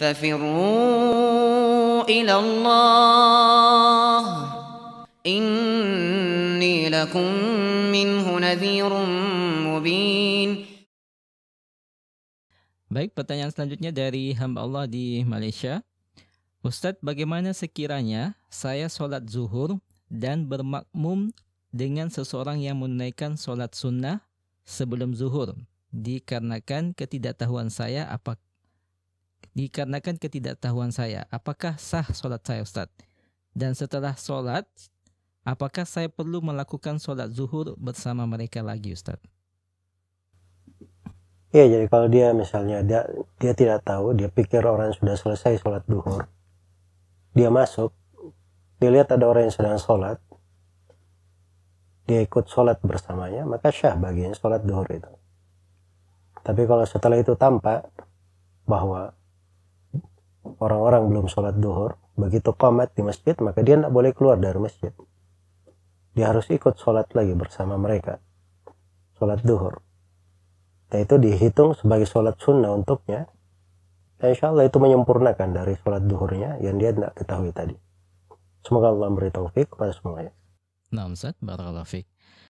ففروا إلى الله إني لكم منه نذير مبين Baik, pertanyaan selanjutnya dari hamba Allah di Malaysia. Ustadz, bagaimana sekiranya saya sholat zuhur dan bermakmum dengan seseorang yang menunaikan sholat sunnah sebelum zuhur? Dikarenakan ketidaktahuan saya apakah dikarenakan ketidaktahuan saya, apakah sah sholat saya Ustaz? Dan setelah sholat, apakah saya perlu melakukan sholat zuhur bersama mereka lagi Ustaz? Iya, jadi kalau dia misalnya dia, dia tidak tahu, dia pikir orang sudah selesai sholat duhur, dia masuk, dia lihat ada orang yang sedang sholat, dia ikut sholat bersamanya, maka syah bagian sholat duhur itu. Tapi kalau setelah itu tampak bahwa orang-orang belum sholat duhur, begitu komat di masjid, maka dia tidak boleh keluar dari masjid. Dia harus ikut sholat lagi bersama mereka. Sholat duhur. Dan nah, itu dihitung sebagai sholat sunnah untuknya. Dan insya Allah itu menyempurnakan dari sholat duhurnya yang dia tidak ketahui tadi. Semoga Allah memberi taufik kepada semuanya. Nah, Ustaz, Barakallahu